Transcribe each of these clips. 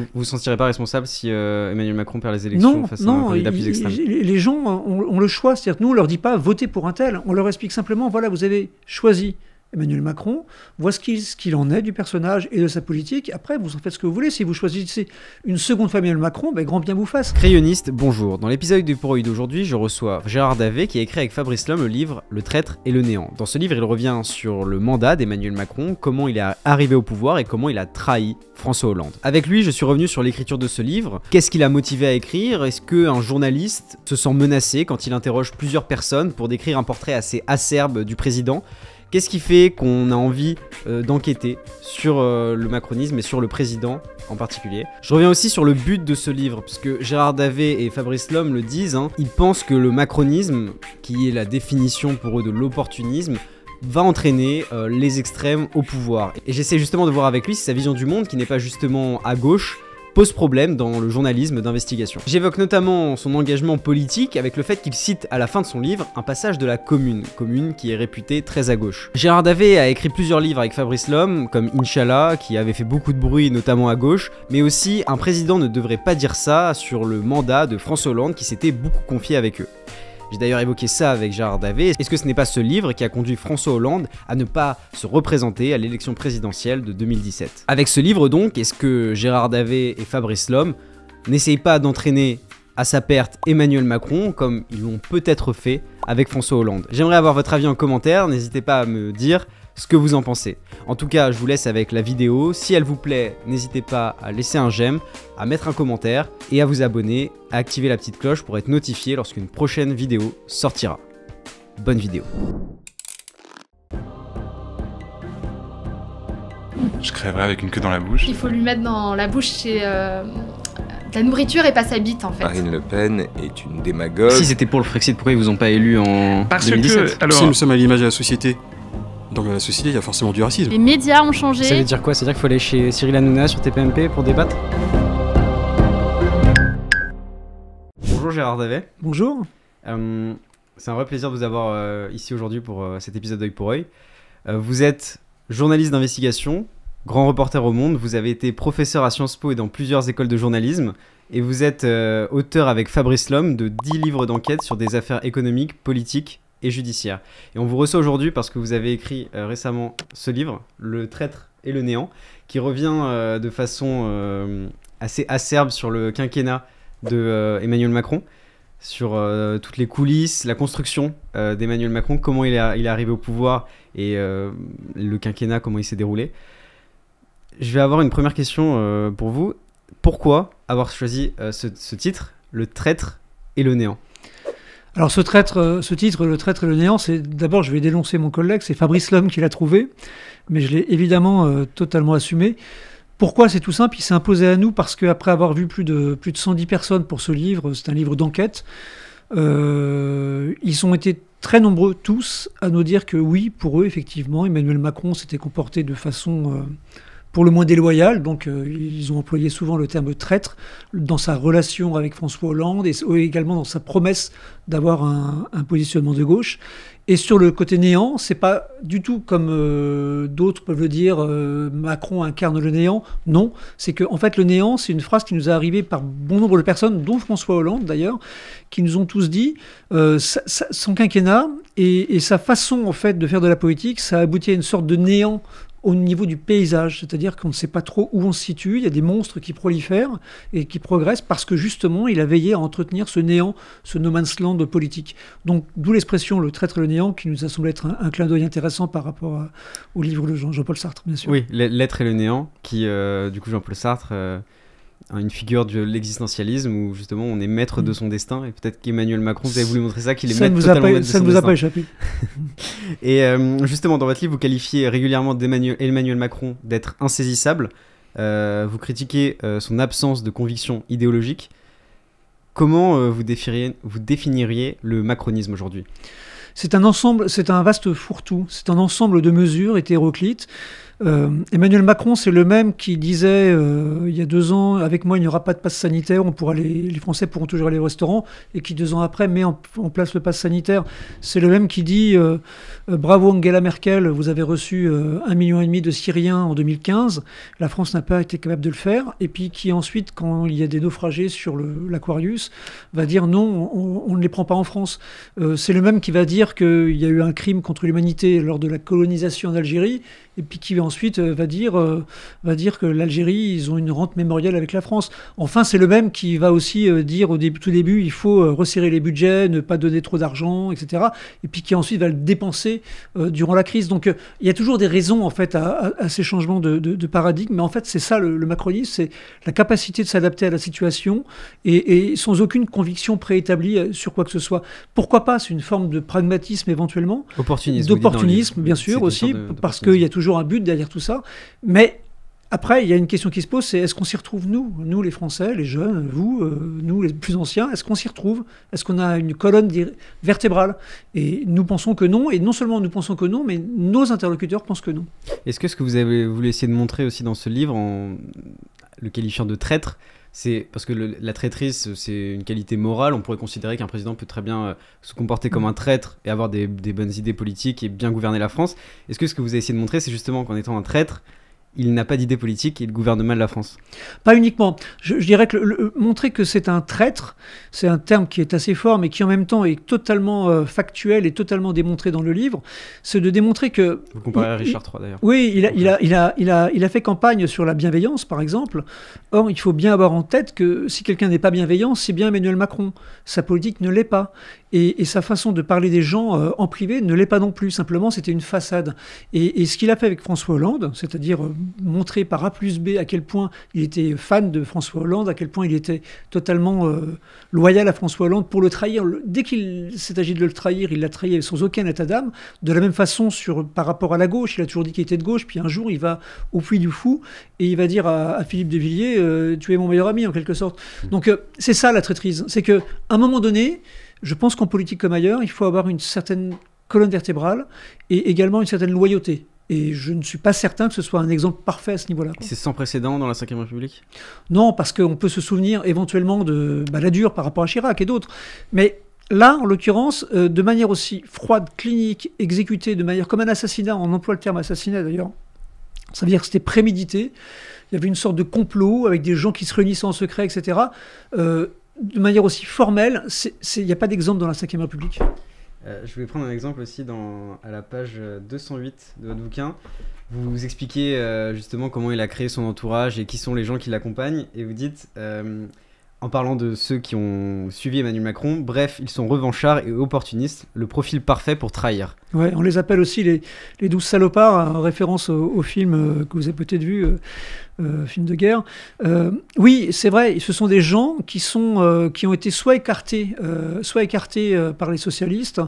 Vous ne vous sentirez pas responsable si euh, Emmanuel Macron perd les élections non, face non, à un candidat plus extrême Les gens ont, le choix. C'est-à-dire nous, on ne leur dit pas votez pour un tel. On leur explique simplement voilà, vous avez choisi Emmanuel Macron, voit ce qu'il en est du personnage et de sa politique. Après, vous en faites ce que vous voulez. Si vous choisissez une seconde famille Emmanuel Macron, ben, grand bien vous fasse. Crayoniste, bonjour. Dans l'épisode du Poroïde d'aujourd'hui, je reçois Gérard Davé qui a écrit avec Fabrice Lhomme le livre Le traître et le néant. Dans ce livre, il revient sur le mandat d'Emmanuel Macron, comment il est arrivé au pouvoir et comment il a trahi François Hollande. Avec lui, je suis revenu sur l'écriture de ce livre. Qu'est-ce qui l'a motivé à écrire Est-ce qu'un journaliste se sent menacé quand il interroge plusieurs personnes pour décrire un portrait assez acerbe du président Qu'est-ce qui fait qu'on a envie euh, d'enquêter sur euh, le macronisme et sur le président en particulier Je reviens aussi sur le but de ce livre, puisque Gérard Davet et Fabrice Lhomme le disent, hein. ils pensent que le macronisme, qui est la définition pour eux de l'opportunisme, va entraîner euh, les extrêmes au pouvoir. Et j'essaie justement de voir avec lui si sa vision du monde, qui n'est pas justement à gauche, pose problème dans le journalisme d'investigation. J'évoque notamment son engagement politique avec le fait qu'il cite à la fin de son livre un passage de la Commune, commune qui est réputée très à gauche. Gérard Davé a écrit plusieurs livres avec Fabrice Lhomme, comme Inch'Allah, qui avait fait beaucoup de bruit notamment à gauche, mais aussi Un président ne devrait pas dire ça sur le mandat de François Hollande qui s'était beaucoup confié avec eux. J'ai d'ailleurs évoqué ça avec Gérard Davé. Est-ce que ce n'est pas ce livre qui a conduit François Hollande à ne pas se représenter à l'élection présidentielle de 2017 Avec ce livre donc, est-ce que Gérard Davé et Fabrice Lhomme n'essayent pas d'entraîner à sa perte Emmanuel Macron, comme ils l'ont peut-être fait avec François Hollande. J'aimerais avoir votre avis en commentaire, n'hésitez pas à me dire ce que vous en pensez. En tout cas, je vous laisse avec la vidéo. Si elle vous plaît, n'hésitez pas à laisser un j'aime, à mettre un commentaire et à vous abonner, à activer la petite cloche pour être notifié lorsqu'une prochaine vidéo sortira. Bonne vidéo. Je crèverais avec une queue dans la bouche. Il faut lui mettre dans la bouche euh, de la nourriture et pas sa bite en fait. Marine Le Pen est une démagogue. Si c'était pour le Frexit, pourquoi ils vous ont pas élu en Parce que alors... si nous sommes à l'image de la société, dans la société, il y a forcément du racisme. Les médias ont changé. Ça veut dire quoi C'est-à-dire qu'il faut aller chez Cyril Hanouna sur TPMP pour débattre Bonjour Gérard Davet. Bonjour. Euh, c'est un vrai plaisir de vous avoir euh, ici aujourd'hui pour euh, cet épisode d'œil pour œil. vous êtes journaliste d'investigation, grand reporter au monde, vous avez été professeur à Sciences Po et dans plusieurs écoles de journalisme, et vous êtes auteur avec Fabrice Lhomme de 10 livres d'enquête sur des affaires économiques, politiques, et judiciaire. Et on vous reçoit aujourd'hui parce que vous avez écrit euh, récemment ce livre, Le traître et le néant, qui revient euh, de façon euh, assez acerbe sur le quinquennat de Emmanuel Macron, sur toutes les coulisses, la construction d'Emmanuel Macron, comment il, il, est arrivé au pouvoir et le quinquennat, comment il s'est déroulé. Je vais avoir une première question pour vous. Pourquoi avoir choisi ce titre, Le traître et le néant alors ce, traître, euh, ce titre, Le traître et le néant, c'est d'abord, je vais dénoncer mon collègue, c'est Fabrice Lhomme qui l'a trouvé, mais je l'ai évidemment euh, totalement assumé. Pourquoi C'est tout simple, il s'est imposé à nous parce qu'après avoir vu plus de, plus de 110 personnes pour ce livre, c'est un livre d'enquête, euh, ils ont été très nombreux tous à nous dire que oui, pour eux, effectivement, Emmanuel Macron s'était comporté de façon pour le moins déloyal, Donc, euh, ils ont employé souvent le terme traître dans sa relation avec François Hollande et euh, également dans sa promesse d'avoir un, positionnement de gauche. Et sur le côté néant, c'est pas du tout comme euh, d'autres peuvent le dire, Macron incarne le néant. Non, c'est que en fait le néant, c'est une phrase qui nous est arrivée par bon nombre de personnes, dont François Hollande d'ailleurs, qui nous ont tous dit sans son quinquennat et, et, sa façon en fait de faire de la politique, ça aboutit à une sorte de néant au niveau du paysage, c'est-à-dire qu'on ne sait pas trop où on se situe, il y a des monstres qui prolifèrent et qui progressent parce que justement il a veillé à entretenir ce néant, ce no man's land politique. Donc d'où l'expression le traître et le néant qui nous a semblé être un, clin d'œil intéressant par rapport au livre de Jean-Paul Sartre, bien sûr. Oui, l'être et le néant qui, euh, du coup, Jean-Paul Sartre. Euh, Hein, une figure de l'existentialisme où justement on est maître de mm. son destin et peut-être qu'Emmanuel Macron vous avez voulu montrer ça qu'il est maître, de son destin. ça ne vous a pas échappé et euh, justement dans votre livre vous qualifiez régulièrement d'Emmanuel Emmanuel Macron d'être insaisissable euh, vous critiquez euh, son absence de conviction idéologique comment vous, définiriez, vous définiriez le macronisme aujourd'hui c'est un ensemble c'est un vaste fourre-tout c'est un ensemble de mesures hétéroclites euh, Emmanuel Macron, c'est le même qui disait euh, il y a deux ans, avec moi, il n'y aura pas de passe sanitaire, on pourra les, les Français pourront toujours aller au restaurant, et qui deux ans après met en, place le passe sanitaire. C'est le même qui dit euh, bravo Angela Merkel, vous avez reçu un million et demi de Syriens en 2015, la France n'a pas été capable de le faire, et puis qui ensuite, quand il y a des naufragés sur l'Aquarius, va dire non, on, ne les prend pas en France. c'est le même qui va dire qu'il y a eu un crime contre l'humanité lors de la colonisation en Algérie, et puis qui ensuite euh, va dire, euh, va dire que l'Algérie, ils ont une rente mémorielle avec la France. Enfin, c'est le même qui va aussi euh, dire au début, tout début, il faut resserrer les budgets, ne pas donner trop d'argent, etc. Et puis qui ensuite va le dépenser durant la crise. Donc il y a toujours des raisons en fait à, ces changements de, paradigme. Mais en fait, c'est ça le, macronisme, c'est la capacité de s'adapter à la situation et, et sans aucune conviction préétablie sur quoi que ce soit. Pourquoi pas C'est une forme de pragmatisme éventuellement, d'opportunisme bien sûr aussi, parce qu'il y a toujours un but derrière tout ça. Mais après, il y a une question qui se pose, c'est est-ce qu'on s'y retrouve nous, nous les Français, les jeunes, vous, euh, nous les plus anciens, est-ce qu'on s'y retrouve Est-ce qu'on a une colonne vertébrale Et nous pensons que non, et non seulement nous pensons que non, mais nos interlocuteurs pensent que non. Est-ce que ce que vous avez voulu essayer de montrer aussi dans ce livre, en le qualifiant de traître, c'est parce que la traîtrise, c'est une qualité morale. On pourrait considérer qu'un président peut très bien euh, se comporter comme un traître et avoir des, des, bonnes idées politiques et bien gouverner la France. Est-ce que ce que vous avez essayé de montrer, c'est justement qu'en étant un traître, il n'a pas d'idée politique, et il gouvernement de la France. Pas uniquement. Je, dirais que montrer que c'est un traître, c'est un terme qui est assez fort, mais qui en même temps est totalement euh, factuel et totalement démontré dans le livre, c'est de démontrer que... Vous comparez à Richard III d'ailleurs. Oui, il a, euh, il, a, il a, il, a, fait campagne sur la bienveillance, par exemple. Or, il faut bien avoir en tête que si quelqu'un n'est pas bienveillant, c'est bien Emmanuel Macron. Sa politique ne l'est pas. Et, sa façon de parler des gens euh, en privé ne l'est pas non plus. Simplement, c'était une façade. Et, ce qu'il a fait avec François Hollande, c'est-à-dire montré par A plus B à quel point il était fan de François Hollande, à quel point il était totalement euh, loyal à François Hollande pour le trahir. Dès qu'il s'est agi de le trahir, il l'a trahi sans aucun état d'âme. De la même façon, sur, par rapport à la gauche, il a toujours dit qu'il était de gauche, puis un jour, il va au puits du Fou et il va dire à, Philippe Desvilliers euh, Tu es mon meilleur ami, en quelque sorte. Donc, euh, c'est ça la traîtrise. C'est qu'à un moment donné, je pense qu'en politique comme ailleurs, il faut avoir une certaine colonne vertébrale et également une certaine loyauté. Et je ne suis pas certain que ce soit un exemple parfait à ce niveau-là. C'est sans précédent dans la Ve République Non, parce qu'on peut se souvenir éventuellement de bah, dure par rapport à Chirac et d'autres. Mais Là, en l'occurrence, euh, de manière aussi froide, clinique, exécutée de manière comme un assassinat, on emploie le terme assassinat d'ailleurs, ça veut dire que c'était prémédité, il y avait une sorte de complot avec des gens qui se réunissaient en secret, etc. Euh, de manière aussi formelle, il n'y a pas d'exemple dans la Ve République. Euh, je vais prendre un exemple aussi dans, à la page 208 euh, de votre bouquin. Vous, expliquez euh, justement comment il a créé son entourage et qui sont les gens qui l'accompagnent. Et vous dites, en parlant de ceux qui ont suivi Emmanuel Macron, bref, ils sont revanchards et opportunistes, le profil parfait pour trahir. Ouais, on les appelle aussi les, les douze salopards, en référence au film que vous avez peut-être vu euh, film de guerre. Euh, oui, c'est vrai, ce sont des gens qui, sont, euh, qui ont été soit écartés, soit écartés par les socialistes,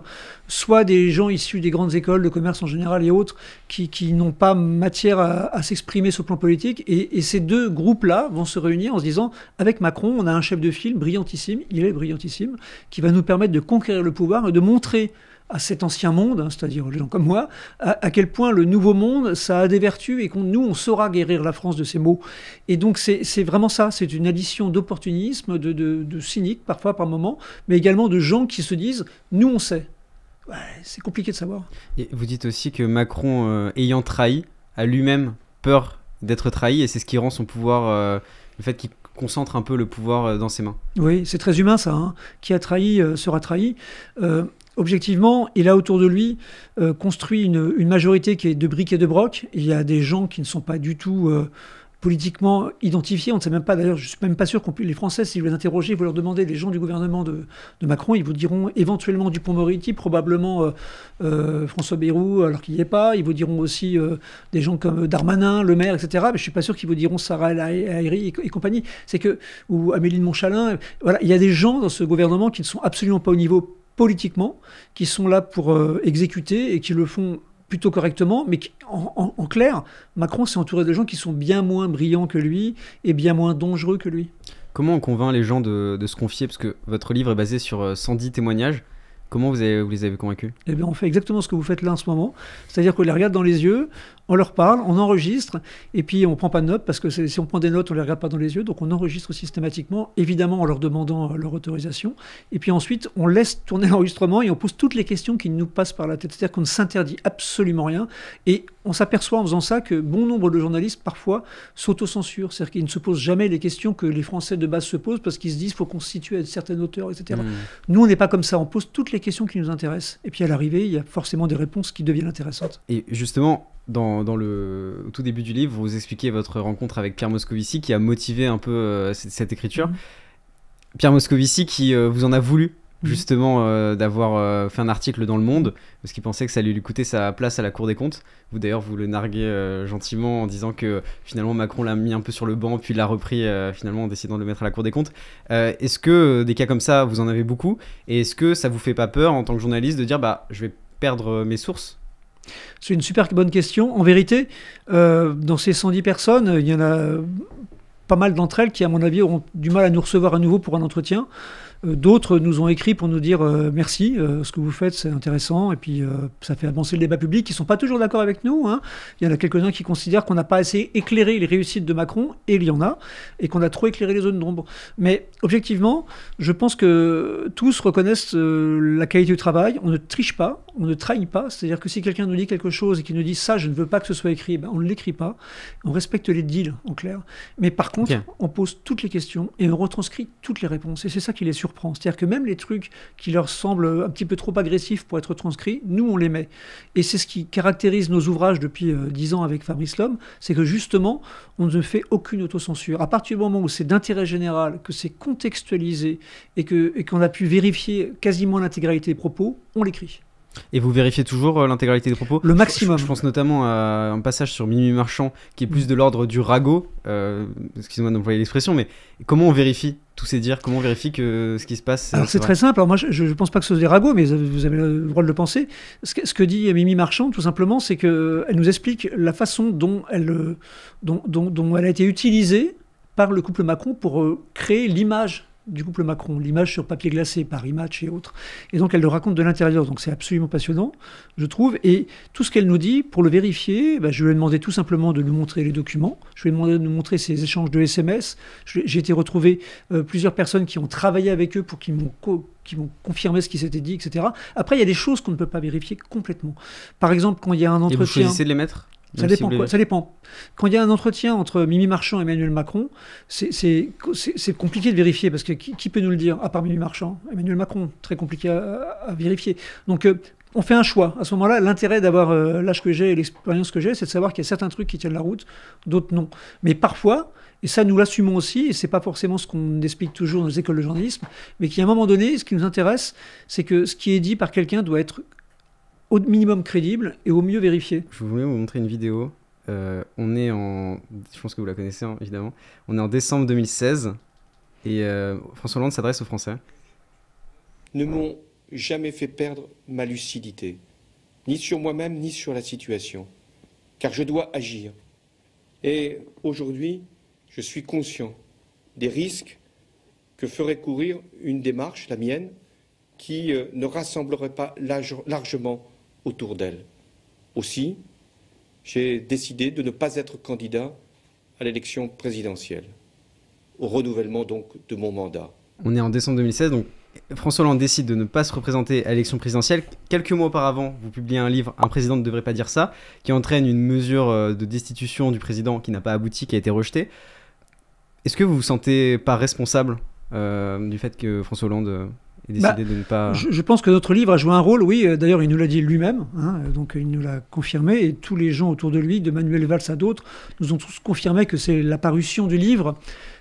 soit des gens issus des grandes écoles de commerce en général et autres, qui, n'ont pas matière à, s'exprimer sur le plan politique. Et, et ces deux groupes-là vont se réunir en se disant, avec Macron, on a un chef de file brillantissime, il est brillantissime, qui va nous permettre de conquérir le pouvoir et de montrer à cet ancien monde, hein, c'est-à-dire les gens comme moi, à, quel point le nouveau monde, ça a des vertus et qu'on nous, on saura guérir la France de ces maux. Et donc c'est vraiment ça, c'est une addition d'opportunisme, de, de, cynique parfois par moment, mais également de gens qui se disent, nous on sait. c'est compliqué de savoir. vous dites aussi que Macron, euh, ayant trahi, a lui-même peur d'être trahi et c'est ce qui rend son pouvoir, euh, le fait qu'il concentre un peu le pouvoir euh, dans ses mains. Oui, c'est très humain ça. Hein. Qui a trahi sera trahi objectivement, il a autour de lui euh, construit une, majorité qui est de briques et de broc. Il y a des gens qui ne sont pas du tout euh, politiquement identifiés. On ne sait même pas, d'ailleurs, je ne suis même pas sûr qu'on puisse. Les Français, si vous les interrogez, vous leur demandez les gens du gouvernement de, Macron, ils vous diront éventuellement Dupont-Moretti, probablement euh, François Bayrou, alors qu'il n'y est pas. Ils vous diront aussi des gens comme Darmanin, Le Maire, etc. Mais je ne suis pas sûr qu'ils vous diront Sarah El et, compagnie. C'est que, ou Amélie de Montchalin. Voilà, il y a des gens dans ce gouvernement qui ne sont absolument pas au niveau politiquement, qui sont là pour euh, exécuter et qui le font plutôt correctement, mais en, clair, Macron s'est entouré de gens qui sont bien moins brillants que lui et bien moins dangereux que lui. Comment on convainc les gens de, de se confier Parce que votre livre est basé sur 110 euh, témoignages. Comment vous, les avez convaincus Eh bien, on fait exactement ce que vous faites là en ce moment. C'est-à-dire qu'on les regarde dans les yeux, on leur parle, on enregistre, et puis on ne prend pas de notes, parce que si on prend des notes, on ne les regarde pas dans les yeux, donc on enregistre systématiquement, évidemment en leur demandant euh, leur autorisation. Et puis ensuite, on laisse tourner l'enregistrement et on pose toutes les questions qui nous passent par la tête. C'est-à-dire qu'on ne s'interdit absolument rien, et on s'aperçoit en faisant ça que bon nombre de journalistes parfois s'autocensurent, c'est-à-dire qu'ils ne se posent jamais les questions que les Français de base se posent parce qu'ils se disent faut qu'on se situe à une certaine etc. Hmm. Nous, on n'est pas comme ça, on pose toutes les questions qui nous intéressent et puis à l'arrivée, il y a forcément des réponses qui deviennent intéressantes. Et justement, dans, le au tout début du livre, vous expliquez votre rencontre avec Pierre Moscovici qui a motivé un peu euh, cette, écriture. Mm-hmm. Pierre Moscovici qui euh, vous en a voulu Mhm. justement euh, d'avoir euh, fait un article dans Le Monde, parce qu'il pensait que ça allait lui coûter sa place à la Cour des comptes. Vous d'ailleurs, vous le narguez euh, gentiment en disant que finalement Macron l'a mis un peu sur le banc, puis l'a repris finalement en décidant de le mettre à la Cour des comptes. est-ce que des cas comme ça, vous en avez beaucoup Et est-ce que ça vous fait pas peur en tant que journaliste de dire bah je vais perdre mes sources c'est une super bonne question. En vérité, dans ces 110 personnes, il y en a pas mal d'entre elles qui, à mon avis, auront du mal à nous recevoir à nouveau pour un entretien. Euh, d'autres nous ont écrit pour nous dire euh, merci, euh, ce que vous faites c'est intéressant, et puis ça fait avancer le débat public, Ils ne sont pas toujours d'accord avec nous. Hein. Il y en a quelques-uns qui considèrent qu'on n'a pas assez éclairé les réussites de Macron, et il y en a, et qu'on a trop éclairé les zones d'ombre. Mais objectivement, je pense que tous reconnaissent la qualité du travail, on ne triche pas, on ne trahit pas, c'est-à-dire que si quelqu'un nous dit quelque chose et qu'il nous dit ça, je ne veux pas que ce soit écrit, eh ben on ne l'écrit pas, on respecte les deals en clair. Mais par contre, on pose toutes les questions et on retranscrit toutes les réponses. Et c'est ça qui les surprend. C'est-à-dire que même les trucs qui leur semblent un petit peu trop agressifs pour être transcrits, nous, on les met. Et c'est ce qui caractérise nos ouvrages depuis euh, dix ans avec Fabrice Lhomme, c'est que justement, on ne fait aucune autocensure. À partir du moment où c'est d'intérêt général, que c'est contextualisé et qu'on et qu'on a pu vérifier quasiment l'intégralité des propos, on l'écrit. Et vous vérifiez toujours euh, l'intégralité des propos Le maximum. Je, pense notamment à un passage sur Mimi Marchand qui est plus de l'ordre du ragot. Euh, excusez-moi d'employer l'expression, mais comment on vérifie tous ces dires Comment on vérifie que ce qui se passe euh, Alors c'est très simple. Alors moi je ne pense pas que ce soit des ragots, mais vous avez le droit de le penser. Ce que, dit Mimi Marchand, tout simplement, c'est qu'elle nous explique la façon dont elle, dont, elle a été utilisée par le couple Macron pour créer l'image du couple Macron, l'image sur papier glacé par Image et autres. Et donc elle le raconte de l'intérieur, donc c'est absolument passionnant, je trouve. Et tout ce qu'elle nous dit, pour le vérifier, bah, je lui ai demandé tout simplement de nous montrer les documents, je lui ai demandé de nous montrer ses échanges de SMS, j'ai été retrouvé euh, plusieurs personnes qui ont travaillé avec eux pour qu'ils m'ont qui m'ont confirmé ce qui s'était dit, etc. Après, il y a des choses qu'on ne peut pas vérifier complètement. Par exemple, quand il y a un entretien... Et vous de les mettre ça dépend, quoi, ça dépend. Quand il y a un entretien entre Mimi Marchand et Emmanuel Macron, c'est compliqué de vérifier parce que qui, peut nous le dire à part Mimi Marchand Emmanuel Macron, très compliqué à, vérifier. Donc euh, on fait un choix. À ce moment-là, l'intérêt d'avoir euh, l'âge que j'ai et l'expérience que j'ai, c'est de savoir qu'il y a certains trucs qui tiennent la route, d'autres non. Mais parfois, et ça nous l'assumons aussi, et c'est pas forcément ce qu'on explique toujours dans les écoles de journalisme, mais qu'à un moment donné, ce qui nous intéresse, c'est que ce qui est dit par quelqu'un doit être au minimum crédible et au mieux vérifié. Je voulais vous montrer une vidéo. Euh, on est en. Je pense que vous la connaissez, hein, évidemment. On est en décembre 2016 et euh, François Hollande s'adresse aux Français. Ne m'ont jamais fait perdre ma lucidité, ni sur moi-même, ni sur la situation, car je dois agir. Et aujourd'hui, je suis conscient des risques que ferait courir une démarche, la mienne, qui euh, ne rassemblerait pas largement autour d'elle. Aussi, j'ai décidé de ne pas être candidat à l'élection présidentielle, au renouvellement donc de mon mandat. On est en décembre 2016, donc François Hollande décide de ne pas se représenter à l'élection présidentielle. Quelques mois auparavant, vous publiez un livre, Un président ne devrait pas dire ça, qui entraîne une mesure euh, de destitution du président qui n'a pas abouti, qui a été rejetée. Est-ce que vous vous sentez pas responsable euh, du fait que François Hollande euh, bah, je, pense que notre livre a joué un rôle, oui. Euh, d'ailleurs, il nous l'a dit lui-même, hein, donc il nous l'a confirmé, et tous les gens autour de lui, de Manuel Valls à d'autres, nous ont tous confirmé que c'est la parution du livre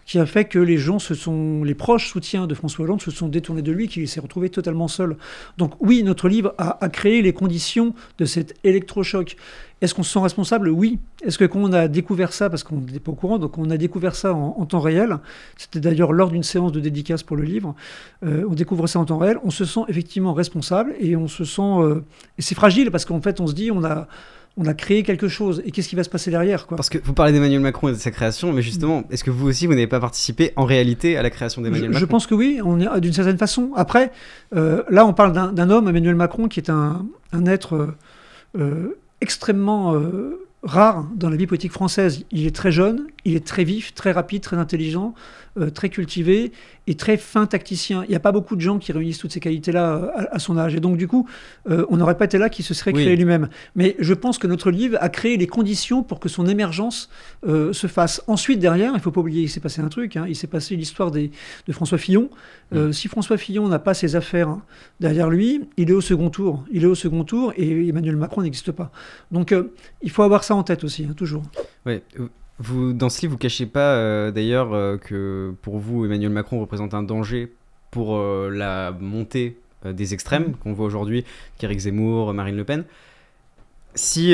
qui a fait que les gens se sont, les proches soutiens de François Hollande se sont détournés de lui, qu'il s'est retrouvé totalement seul. Donc oui, notre livre a, a créé les conditions de cet électrochoc. Est-ce qu'on se sent responsable Oui. Est-ce que quand on a découvert ça, parce qu'on n'était pas au courant, donc on a découvert ça en, temps réel, c'était d'ailleurs lors d'une séance de dédicace pour le livre, euh, on découvre ça en temps réel, on se sent effectivement responsable et on se sent... Euh, et c'est fragile parce qu'en fait on se dit on a on a créé quelque chose et qu'est-ce qui va se passer derrière Parce que vous parlez d'Emmanuel Macron et de sa création, mais justement, mm. est-ce que vous aussi vous n'avez pas participé en réalité à la création d'Emmanuel Macron Je pense que oui, on d'une certaine façon. Après, euh, là on parle d'un homme, Emmanuel Macron, qui est un, être extrêmement euh, rare dans la vie politique française. Il est très jeune, il est très vif, très rapide, très intelligent, euh, très cultivé et très fin tacticien. Il n'y a pas beaucoup de gens qui réunissent toutes ces qualités-là euh, à, son âge. Et donc, du coup, euh, on n'aurait pas été là qui se serait créé lui-même. Mais je pense que notre livre a créé les conditions pour que son émergence se fasse. Ensuite, derrière, il ne faut pas oublier, il s'est passé un truc. Hein. il s'est passé l'histoire de François Fillon. Mm. Si François Fillon n'a pas ses affaires hein, derrière lui, il est au second tour. Il est au second tour et Emmanuel Macron n'existe pas. Donc, il faut avoir ça en tête aussi, hein, toujours. Oui, dans ce livre, vous cachez pas euh, d'ailleurs euh, que pour vous, Emmanuel Macron représente un danger pour euh, la montée des extrêmes mm. qu'on voit aujourd'hui, qu'Éric Zemmour, Marine Le Pen. si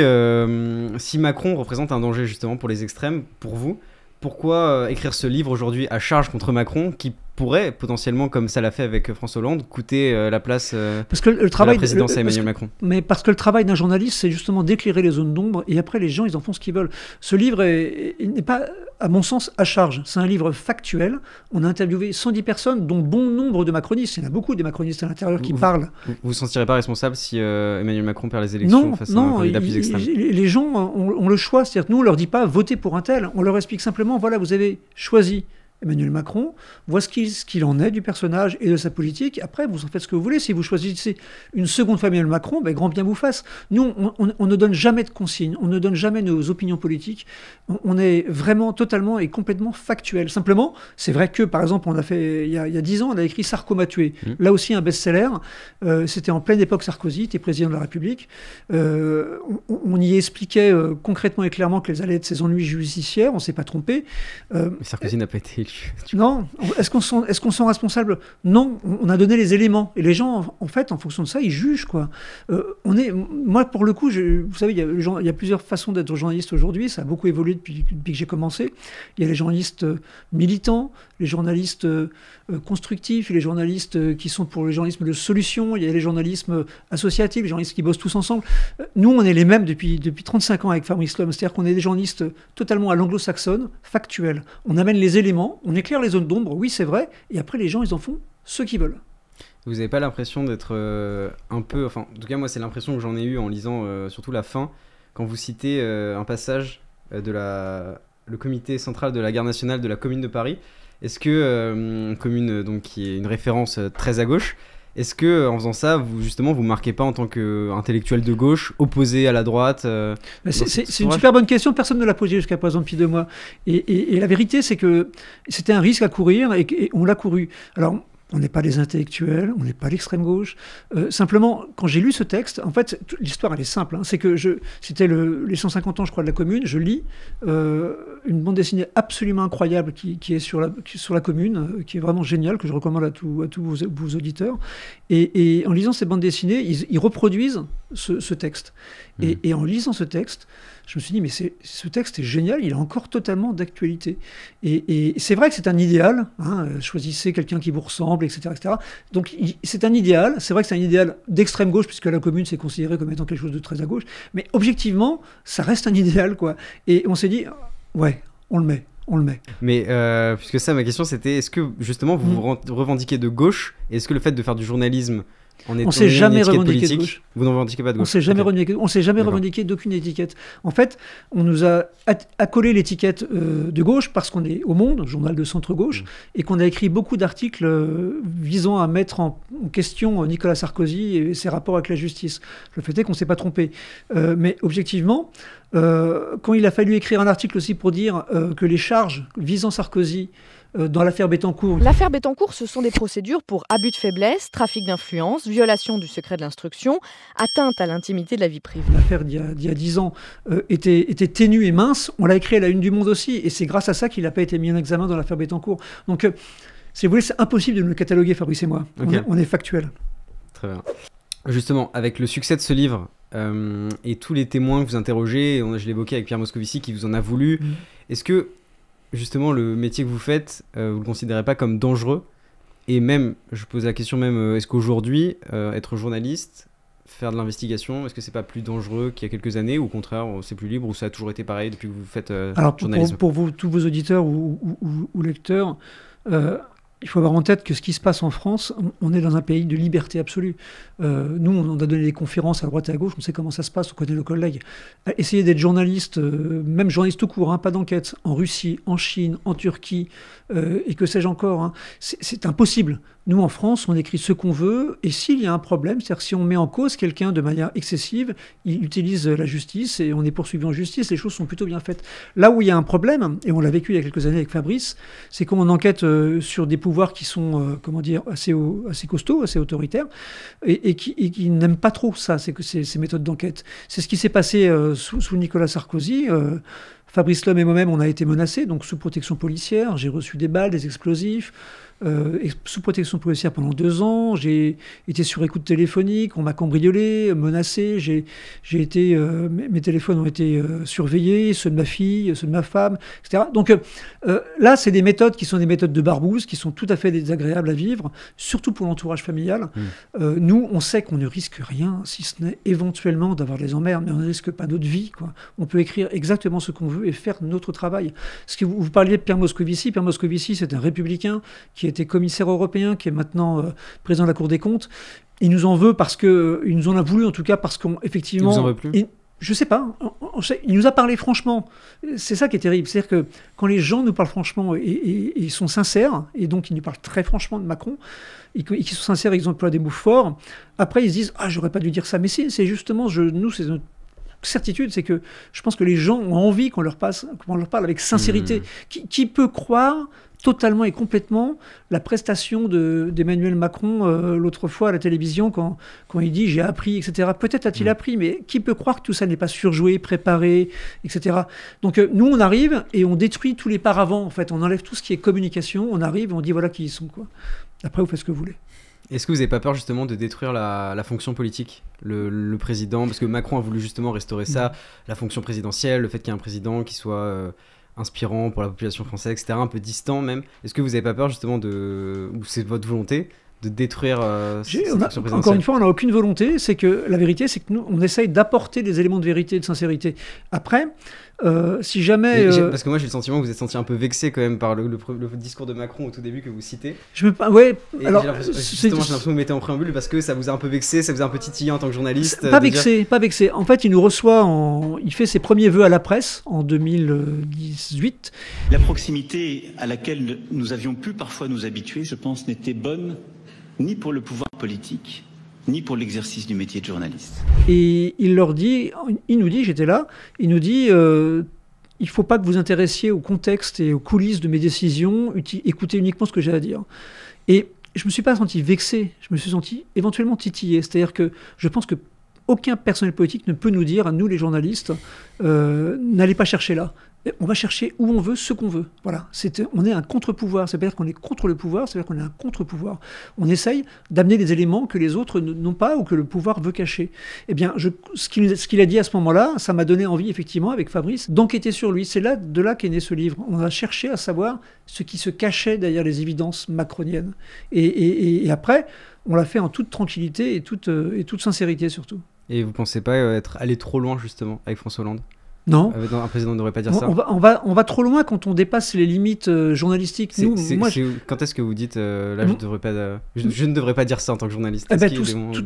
Macron représente un danger justement pour les extrêmes, pour vous, pourquoi écrire ce livre aujourd'hui à charge contre Macron qui pourrait potentiellement, comme ça l'a fait avec euh, François Hollande, coûter euh, la place euh, parce que le, travail, de la à Emmanuel Macron. Mais parce que le travail d'un journaliste, c'est justement d'éclairer les zones d'ombre et après les gens, ils en font ce qu'ils veulent. Ce livre n'est pas, à mon sens, à charge. C'est un livre factuel. On a interviewé 110 personnes, dont bon nombre de macronistes. Il y en a beaucoup des macronistes à l'intérieur qui parlent. Vous ne vous sentirez pas responsable si Emmanuel Macron perd les élections non, face à un candidat plus extrême Les gens ont, le choix. C'est-à-dire nous, on ne leur dit pas votez pour un tel. On leur explique simplement voilà, vous avez choisi Emmanuel Macron, voit ce qu'il en est du personnage et de sa politique. Après, vous en faites ce que vous voulez. Si vous choisissez une seconde fois Emmanuel Macron, ben, grand bien vous fasse. Nous, on, ne donne jamais de consignes, on ne donne jamais nos opinions politiques. On, est vraiment totalement et complètement factuel. Simplement, c'est vrai que, par exemple, on a fait, il y a dix ans, on a écrit Sarko m'a mmh. Là aussi, un best-seller. Euh, c'était en pleine époque Sarkozy, était président de la République. Euh, on, y expliquait euh, concrètement et clairement quelles allaient être ses ennuis judiciaires. On ne s'est pas trompé. Mais Sarkozy n'a pas été Non, est-ce qu'on s'en est qu responsable Non, on a donné les éléments. Et les gens, en, fait, en fonction de ça, ils jugent. quoi. Euh, on est, moi, pour le coup, vous savez, il y, a, plusieurs façons d'être journaliste aujourd'hui. Ça a beaucoup évolué depuis, que j'ai commencé. Il y a les journalistes euh, militants, les journalistes euh, constructifs, les journalistes qui sont pour le journalisme de solution, il y a les journalistes associatifs, les journalistes qui bossent tous ensemble. Nous, on est les mêmes depuis, depuis 35 ans avec Fabrice Lhomme. C'est-à-dire qu'on est des journalistes totalement à l'anglo-saxonne, factuels. On amène les éléments on éclaire les zones d'ombre, oui, c'est vrai, et après, les gens, ils en font ce qu'ils veulent. Vous n'avez pas l'impression d'être euh, un peu. Enfin, en tout cas, moi, c'est l'impression que j'en ai eu en lisant euh, surtout la fin, quand vous citez euh, un passage de la, le comité central de la garde nationale de la commune de Paris. Est-ce que, commune donc, qui est une référence très à gauche, est-ce que en faisant ça, vous justement, vous marquez pas en tant qu'intellectuel de gauche, opposé à la droite euh, bah, C'est une super bonne question. Personne ne l'a posée jusqu'à présent depuis deux mois. Et, et, la vérité, c'est que c'était un risque à courir et, on l'a couru. Alors on n'est pas des intellectuels, on n'est pas l'extrême gauche. Euh, simplement, quand j'ai lu ce texte, en fait, l'histoire elle est simple. Hein. c'est que c'était les 150 ans, je crois, de la Commune. Je lis, euh, une bande dessinée absolument incroyable qui, qui est sur la, sur la commune, euh, qui est vraiment géniale, que je recommande à, tout, à tous vos, auditeurs. Et, en lisant ces bandes dessinées, ils, reproduisent ce, texte. Mmh. Et, en lisant ce texte, je me suis dit, mais ce texte est génial, il est encore totalement d'actualité. Et, c'est vrai que c'est un idéal, hein, euh, choisissez quelqu'un qui vous ressemble, etc. Donc c'est un idéal, c'est vrai que c'est un idéal d'extrême gauche, puisque la commune s'est considérée comme étant quelque chose de très à gauche, mais objectivement, ça reste un idéal, quoi. Et on s'est dit, Ouais, on le met. On le met. Mais euh, puisque ça, ma question, c'était est-ce que justement vous vous mm. revendiquez de gauche Est-ce que le fait de faire du journalisme on ne s'est jamais revendiqué gauche. On jamais revendiqué. s'est jamais revendiqué d'aucune étiquette. En fait, on nous a accolé l'étiquette euh, de gauche parce qu'on est au Monde, journal de centre gauche, mm. et qu'on a écrit beaucoup d'articles euh, visant à mettre en, question euh, Nicolas Sarkozy et ses rapports avec la justice. Le fait est qu'on ne s'est pas trompé. mais objectivement, quand il a fallu écrire un article aussi pour dire que les charges visant Sarkozy euh, dans l'affaire Bettencourt L'affaire Bettencourt, ce sont des procédures pour abus de faiblesse, trafic d'influence, violation du secret de l'instruction, atteinte à l'intimité de la vie privée. L'affaire d'il y a dix ans euh, était, était ténue et mince. On l'a écrit à la une du monde aussi. Et c'est grâce à ça qu'il n'a pas été mis en examen dans l'affaire Bettencourt. Donc, euh, si vous voulez, c'est impossible de nous le cataloguer, Fabrice et moi. On, est factuel. Très bien. Justement, avec le succès de ce livre et tous les témoins que vous interrogez, je l'évoquais avec Pierre Moscovici qui vous en a voulu, mm. est-ce que justement, le métier que vous faites, euh, vous le considérez pas comme dangereux Et même, je pose la question même, euh, est-ce qu'aujourd'hui, euh, être journaliste, faire de l'investigation, est-ce que c'est pas plus dangereux qu'il y a quelques années, ou au contraire, c'est plus libre, ou ça a toujours été pareil depuis que vous faites journalisme Alors, pour, pour vous, tous vos auditeurs ou, ou lecteurs, il faut avoir en tête que ce qui se passe en France, on est dans un pays de liberté absolue. Euh, nous, on a donné des conférences à droite et à gauche, on sait comment ça se passe, on connaît nos collègues. Euh, essayer d'être journaliste, euh, même journaliste tout court, hein, pas d'enquête, en Russie, en Chine, en Turquie, et que sais-je encore, hein, c'est impossible. Nous, en France, on écrit ce qu'on veut, et s'il y a un problème, c'est-à-dire si on met en cause quelqu'un de manière excessive, il utilise la justice et on est poursuivi en justice, les choses sont plutôt bien faites. Là où il y a un problème, et on l'a vécu il y a quelques années avec Fabrice, c'est qu'on on enquête euh, sur des pouvoirs qui sont, euh, comment dire, assez, assez costauds, assez autoritaires, et, qui, n'aiment pas trop ça, c'est que ces, méthodes d'enquête. C'est ce qui s'est passé euh, sous, sous, Nicolas Sarkozy. Fabrice Lhomme et moi-même, on a été menacés, donc sous protection policière, j'ai reçu des balles, des explosifs. Euh, sous protection policière pendant deux ans. J'ai été sur écoute téléphonique, on m'a cambriolé, menacé. J'ai, j'ai été, euh, mes téléphones ont été euh, surveillés, ceux de ma fille, ceux de ma femme, etc. Donc là, c'est des méthodes qui sont des méthodes de barbouze, qui sont tout à fait désagréables à vivre, surtout pour l'entourage familial. Mmh. nous, on sait qu'on ne risque rien, si ce n'est éventuellement d'avoir des emmerdes, mais on ne risque pas notre vie. Quoi. On peut écrire exactement ce qu'on veut et faire notre travail. Ce que vous, vous parliez de Pierre Moscovici, Pierre Moscovici, c'est un républicain qui était commissaire européen, qui est maintenant euh, président de la Cour des comptes. Il nous en veut parce que nous en a voulu en tout cas parce qu'effectivement. Il nous en veut plus. je sais pas. il nous a parlé franchement. C'est ça qui est terrible, c'est-à-dire que quand les gens nous parlent franchement et, ils sont sincères, et donc ils nous parlent très franchement de Macron, et, qu'ils sont sincères, ils emploient des mots forts. Après, ils se disent ah j'aurais pas dû dire ça, mais c'est justement je, nous c'est notre certitude, c'est que je pense que les gens ont envie qu'on leur, passe, qu'on leur parle avec sincérité. Mmh. Qui, qui, peut croire totalement et complètement la prestation d'Emmanuel Macron euh, l'autre fois à la télévision quand, quand il dit j'ai appris, etc. Peut-être a-t-il mm. appris, mais qui peut croire que tout ça n'est pas surjoué, préparé, etc. Donc euh, nous, on arrive et on détruit tous les paravents, en fait. On enlève tout ce qui est communication, on arrive on dit voilà qui ils sont. Quoi. Après, vous faites ce que vous voulez. Est-ce que vous n'avez pas peur justement de détruire la, fonction politique, le, président Parce que Macron a voulu justement restaurer ça, mm. la fonction présidentielle, le fait qu'il y ait un président qui soit... Euh, inspirant pour la population française, etc., un peu distant même. Est-ce que vous n'avez pas peur justement de... ou c'est votre volonté de détruire euh, Encore une fois, on n'a aucune volonté. C'est que la vérité, c'est que nous, on essaye d'apporter des éléments de vérité et de sincérité. Après, euh, si jamais. Euh, parce que moi, j'ai le sentiment que vous êtes senti un peu vexé quand même par le, discours de Macron au tout début que vous citez. Je veux pas. Ouais. alors, j'ai l'impression que vous mettez en préambule parce que ça vous a un peu vexé, ça vous a un peu titillé en tant que journaliste. Pas vexé, pas vexé. En fait, il nous reçoit, il fait ses premiers vœux à la presse en 2018. La proximité à laquelle nous avions pu parfois nous habituer, je pense, n'était bonne ni pour le pouvoir politique, ni pour l'exercice du métier de journaliste. Et il leur dit, il nous dit, j'étais là, il nous dit, euh, il ne faut pas que vous intéressiez au contexte et aux coulisses de mes décisions, écoutez uniquement ce que j'ai à dire. Et je ne me suis pas senti vexé, je me suis senti éventuellement titillé. C'est-à-dire que je pense que aucun personnel politique ne peut nous dire, à nous les journalistes, euh, n'allez pas chercher là. Eh, on va chercher où on veut ce qu'on veut. Voilà, euh, on est un contre-pouvoir. cest veut dire qu'on est contre le pouvoir, cest à dire qu'on est un contre-pouvoir. On essaye d'amener des éléments que les autres n'ont pas ou que le pouvoir veut cacher. Eh bien, ce, qu'il, a dit à ce moment-là, ça m'a donné envie, effectivement, avec Fabrice, d'enquêter sur lui. C'est là, de là qu'est né ce livre. On a cherché à savoir ce qui se cachait derrière les évidences macroniennes. Et, après, on l'a fait en toute tranquillité et toute, euh, sincérité surtout. Et vous ne pensez pas euh, être allé trop loin, justement, avec François Hollande ah, non. un président devrait pas dire on, ça. On va, on, va, trop loin quand on dépasse les limites euh, journalistiques. Quand est-ce que vous dites euh, là, euh, je, je, ne devrais pas dire ça en tant que journaliste eh ben,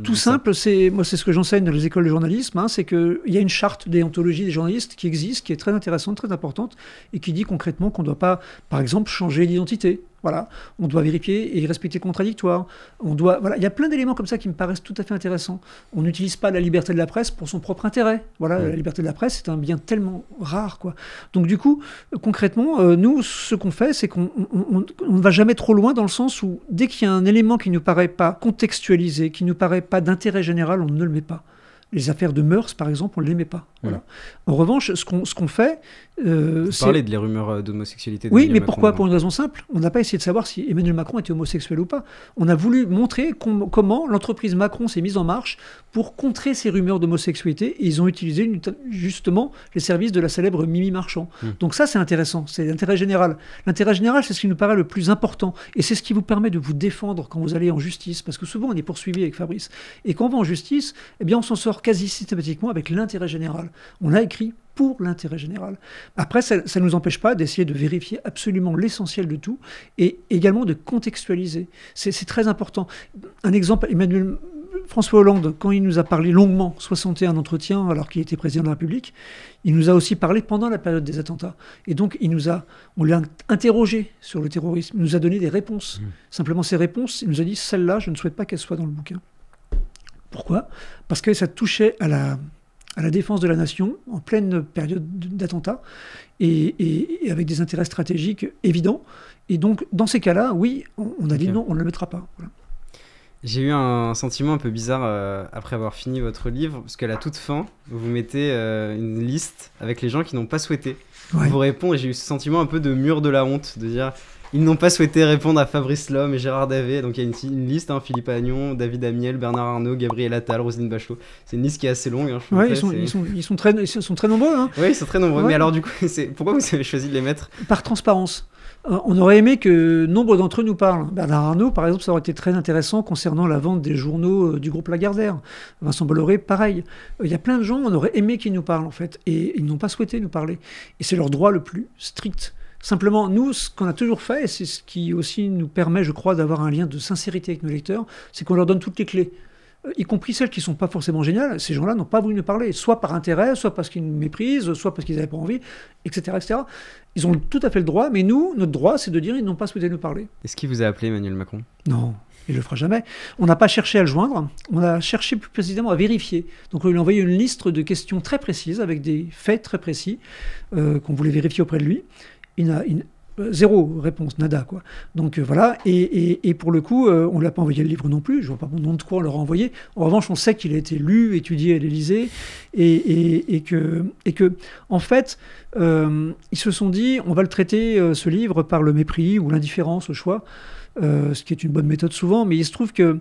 Tout, simple, c'est moi, c'est ce que j'enseigne dans les écoles de journalisme, hein, c'est qu'il y a une charte déontologie des journalistes qui existe, qui est très intéressante, très importante, et qui dit concrètement qu'on ne doit pas, par exemple, changer l'identité. Voilà, on doit vérifier et respecter contradictoire. On doit, voilà, il y a plein d'éléments comme ça qui me paraissent tout à fait intéressants. On n'utilise pas la liberté de la presse pour son propre intérêt. Voilà, la liberté de la presse c'est un bien tellement rare, quoi. Donc du coup, concrètement, euh, nous, ce qu'on fait, c'est qu'on ne va jamais trop loin dans le sens où dès qu'il y a un élément qui ne paraît pas contextualisé, qui ne paraît pas d'intérêt général, on ne le met pas. Les affaires de mœurs, par exemple, on ne les met pas. Voilà. En revanche, ce ce qu'on fait, vous euh, de les rumeurs euh, d'homosexualité. Oui, mais pourquoi Pour une raison simple. On n'a pas essayé de savoir si Emmanuel Macron était homosexuel ou pas. On a voulu montrer comment l'entreprise Macron s'est mise en marche pour contrer ces rumeurs d'homosexualité. ils ont utilisé justement les services de la célèbre Mimi Marchand. Hmm. Donc ça, c'est intéressant. C'est l'intérêt général. L'intérêt général, c'est ce qui nous paraît le plus important. Et c'est ce qui vous permet de vous défendre quand vous allez en justice. Parce que souvent, on est poursuivi avec Fabrice. Et quand on va en justice, eh bien, on s'en sort quasi systématiquement avec l'intérêt général. On a écrit pour l'intérêt général. Après, ça ne nous empêche pas d'essayer de vérifier absolument l'essentiel de tout et également de contextualiser. C'est très important. Un exemple, Emmanuel François Hollande, quand il nous a parlé longuement, 61 entretiens, alors qu'il était président de la République, il nous a aussi parlé pendant la période des attentats. Et donc, il nous a, on l'a interrogé sur le terrorisme, il nous a donné des réponses. Mmh. Simplement, ces réponses, il nous a dit, celle-là, je ne souhaite pas qu'elle soit dans le bouquin. Pourquoi Parce que ça touchait à la à la défense de la nation en pleine période d'attentat et, avec des intérêts stratégiques évidents. Et donc, dans ces cas-là, oui, on, a dit non, on ne le mettra pas. J'ai eu un sentiment un peu bizarre euh, après avoir fini votre livre, parce qu'à la toute fin, vous mettez euh, une liste avec les gens qui n'ont pas souhaité. vous répond et j'ai eu ce sentiment un peu de mur de la honte, de dire ils n'ont pas souhaité répondre à Fabrice Lhomme et Gérard Davé. Donc il y a une, liste hein, Philippe Agnon, David Amiel, Bernard Arnault, Gabriel Attal, Roselyne Bachelot. C'est une liste qui est assez longue. Hein, ils, sont, ils, sont, très, nombreux. Hein. Oui, ils sont très nombreux. Mais alors, du coup, pourquoi vous avez choisi de les mettre Par transparence. Euh, on aurait aimé que nombre d'entre eux nous parlent. Bernard Arnault, par exemple, ça aurait été très intéressant concernant la vente des journaux euh, du groupe Lagardère. Vincent Bolloré, pareil. Euh, il y a plein de gens, on aurait aimé qu'ils nous parlent, en fait, et ils n'ont pas souhaité nous parler. Et c'est leur droit le plus strict. Simplement, nous, ce qu'on a toujours fait, et c'est ce qui aussi nous permet, je crois, d'avoir un lien de sincérité avec nos lecteurs, c'est qu'on leur donne toutes les clés euh, y compris celles qui ne sont pas forcément géniales, ces gens-là n'ont pas voulu nous parler, soit par intérêt, soit parce qu'ils nous méprisent, soit parce qu'ils n'avaient pas envie, etc., etc. Ils ont tout à fait le droit, mais nous, notre droit, c'est de dire qu'ils n'ont pas souhaité nous parler. Est-ce qu'il vous a appelé Emmanuel Macron Non, il ne le fera jamais. On n'a pas cherché à le joindre, on a cherché plus précisément à vérifier. Donc on lui a envoyé une liste de questions très précises, avec des faits très précis, euh, qu'on voulait vérifier auprès de lui une, euh, une zéro réponse, nada quoi. Donc euh, voilà, et, et, et, pour le coup, euh, on ne l'a pas envoyé le livre non plus, je vois pas mon nom de quoi on l'aura envoyé. En revanche, on sait qu'il a été lu, étudié à l'Élysée, et, et, que, et que, en fait, ils se sont dit, on va le traiter, ce livre, par le mépris ou l'indifférence au choix, ce qui est une bonne méthode souvent, mais il se trouve que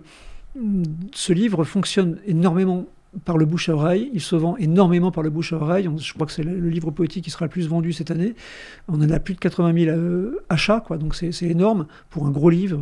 mm, ce livre fonctionne énormément par le bouche à oreille. Il se vend énormément par le bouche à oreille. je crois que c'est le livre poétique qui sera le plus vendu cette année. On en a plus de 80 000 euh, achats, quoi. Donc c'est énorme pour un gros livre.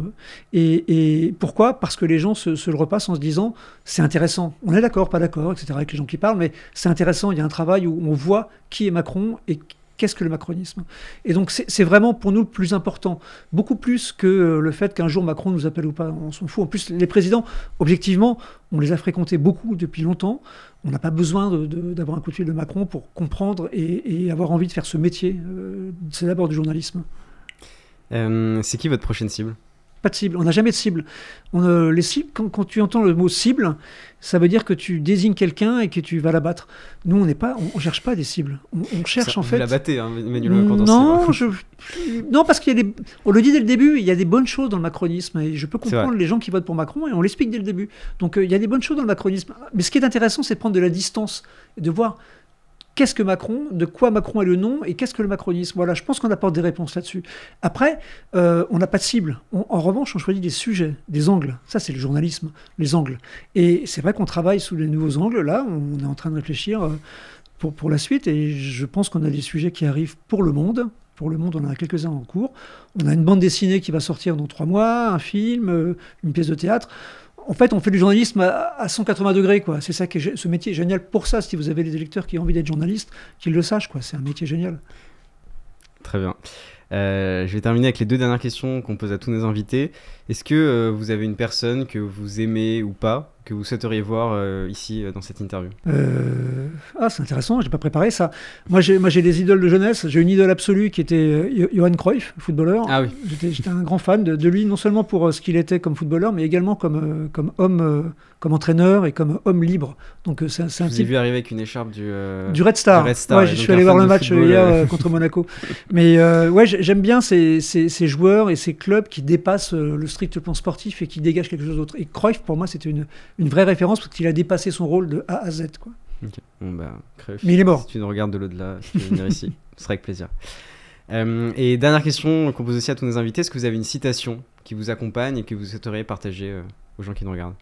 Et, pourquoi Parce que les gens se, se, le repassent en se disant c'est intéressant. On est d'accord, pas d'accord, etc. Avec les gens qui parlent, mais c'est intéressant. Il y a un travail où on voit qui est Macron et qu'est-ce que le macronisme Et donc c'est vraiment pour nous le plus important, beaucoup plus que euh, le fait qu'un jour Macron nous appelle ou pas, on s'en fout. En plus, les présidents, objectivement, on les a fréquentés beaucoup depuis longtemps. On n'a pas besoin d'avoir un coup de de Macron pour comprendre et, avoir envie de faire ce métier. Euh, c'est d'abord du journalisme. Euh, c'est qui votre prochaine cible pas de cible. On n'a jamais de cible. On, euh, les cibles, quand, tu entends le mot cible, ça veut dire que tu désignes quelqu'un et que tu vas l'abattre. Nous, on n'est pas, on, cherche pas des cibles. On, cherche en fait. La hein, Emmanuel Non, je... non, parce qu'il y a des. On le dit dès le début. Il y a des bonnes choses dans le macronisme et je peux comprendre les gens qui votent pour Macron et on l'explique dès le début. Donc euh, il y a des bonnes choses dans le macronisme. Mais ce qui est intéressant, c'est de prendre de la distance et de voir qu'est-ce que Macron, de quoi Macron est le nom et qu'est-ce que le macronisme. Voilà, je pense qu'on apporte des réponses là-dessus. Après, euh, on n'a pas de cible. en revanche, on choisit des sujets, des angles. Ça, c'est le journalisme, les angles. Et c'est vrai qu'on travaille sous les nouveaux angles. Là, on est en train de réfléchir euh, pour, pour la suite et je pense qu'on a des sujets qui arrivent pour le monde. Pour le monde, on en a quelques-uns en cours. On a une bande dessinée qui va sortir dans trois mois, un film, euh, une pièce de théâtre en fait, on fait du journalisme à, 180 degrés, quoi. C'est ça qui ce métier est génial pour ça. Si vous avez des électeurs qui ont envie d'être journaliste, qu'ils le sachent, quoi. C'est un métier génial. Très bien. Euh, je vais terminer avec les deux dernières questions qu'on pose à tous nos invités. Est-ce que euh, vous avez une personne que vous aimez ou pas que vous souhaiteriez voir euh, ici euh, dans cette interview euh, Ah, c'est intéressant, j'ai pas préparé ça. Moi, j'ai, moi, j'ai des idoles de jeunesse. J'ai une idole absolue qui était Johan Cruyff, footballeur. Ah oui. J'étais, un grand fan de, lui, non seulement pour ce qu'il était comme footballeur, mais également comme, comme homme, comme entraîneur et comme homme libre. Donc, c'est, c'est vu arriver avec une écharpe du, du Red Star. je suis allé voir le match hier contre Monaco. Mais ouais, j'aime bien ces, ces, ces, joueurs et ces clubs qui dépassent le strict plan sportif et qui dégagent quelque chose d'autre. Et Cruyff, pour moi, c'était une une vraie référence parce qu'il a dépassé son rôle de A à Z. Quoi. Bah, Mais il est mort. Si tu nous regardes de l'au-delà, venir ici. Ce serait avec plaisir. Euh, et dernière question qu'on pose aussi à tous nos invités est-ce que vous avez une citation qui vous accompagne et que vous souhaiteriez partager euh, aux gens qui nous regardent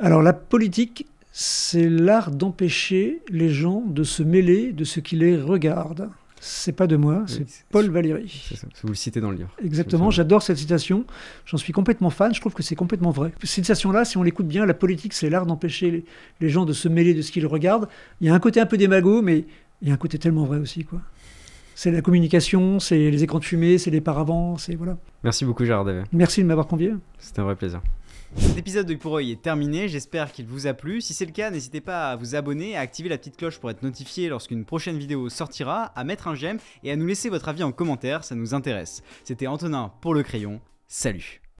Alors, la politique, c'est l'art d'empêcher les gens de se mêler de ce qui les regarde. C'est pas de moi, c'est Paul Valéry. vous le citez dans le livre. Exactement, j'adore cette citation. J'en suis complètement fan, je trouve que c'est complètement vrai. Cette citation-là, si on l'écoute bien, la politique, c'est l'art d'empêcher les, gens de se mêler de ce qu'ils regardent. Il y a un côté un peu démago, mais il y a un côté tellement vrai aussi, quoi. C'est la communication, c'est les écrans de fumée, c'est les paravents, c'est voilà. Merci beaucoup, Gérard Merci de m'avoir convié. C'était un vrai plaisir. Cet épisode de Pour est terminé, j'espère qu'il vous a plu. Si c'est le cas, n'hésitez pas à vous abonner, à activer la petite cloche pour être notifié lorsqu'une prochaine vidéo sortira, à mettre un j'aime et à nous laisser votre avis en commentaire, ça nous intéresse. C'était Antonin pour le crayon, salut